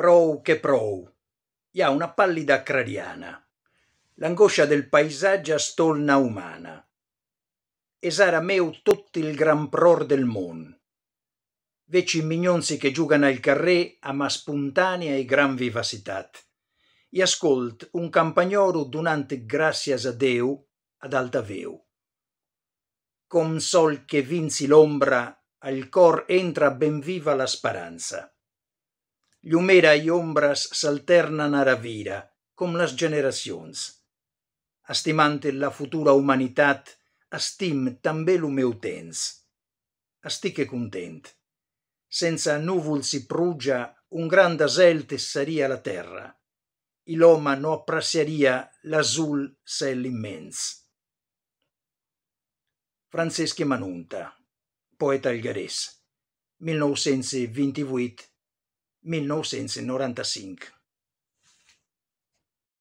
Prou che prou. Gli ha una pallida cradiana. L'angoscia del paesaggio stolna umana. Esara meu tutto il gran pror del mon. Veci mignonzi che giugano il carré a ma spuntanea e gran vivacitat. E ascolt un campagnolo dunante gracias a Deu ad alta veu. Com sol che vinzi l'ombra, al cor entra ben viva la speranza Llumera e ombras s'alternan a ravira, com les generacions. Estimante la futura humanitat, astim també lo meu temps. Estic content. Senza nuvol si prugia, un gran desel tessaria la terra. I l'oma no apprezzaria l'azul cel immens. Franceschi Manunta, poeta algarès, 1928 1995.